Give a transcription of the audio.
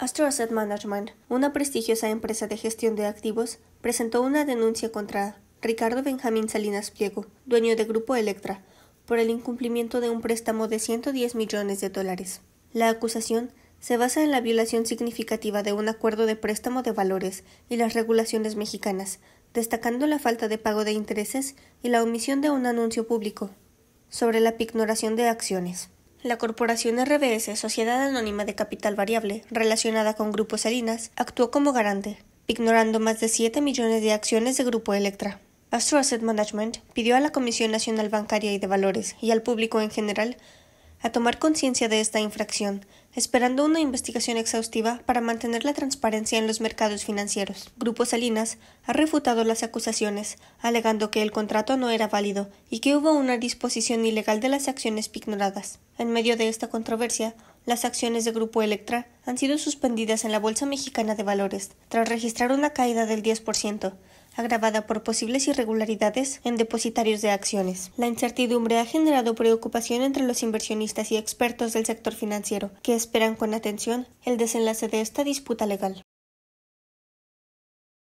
Astro Asset Management, una prestigiosa empresa de gestión de activos, presentó una denuncia contra Ricardo Benjamín Salinas Pliego, dueño de Grupo Electra, por el incumplimiento de un préstamo de 110 millones de dólares. La acusación se basa en la violación significativa de un acuerdo de préstamo de valores y las regulaciones mexicanas, destacando la falta de pago de intereses y la omisión de un anuncio público sobre la pignoración de acciones. La corporación RBS, Sociedad Anónima de Capital Variable, relacionada con Grupo Salinas, actuó como garante, ignorando más de siete millones de acciones de Grupo Electra. Astro Asset Management pidió a la Comisión Nacional Bancaria y de Valores y al público en general a tomar conciencia de esta infracción, esperando una investigación exhaustiva para mantener la transparencia en los mercados financieros. Grupo Salinas ha refutado las acusaciones, alegando que el contrato no era válido y que hubo una disposición ilegal de las acciones pignoradas. En medio de esta controversia, las acciones de Grupo Electra han sido suspendidas en la Bolsa Mexicana de Valores, tras registrar una caída del 10%, agravada por posibles irregularidades en depositarios de acciones. La incertidumbre ha generado preocupación entre los inversionistas y expertos del sector financiero, que esperan con atención el desenlace de esta disputa legal.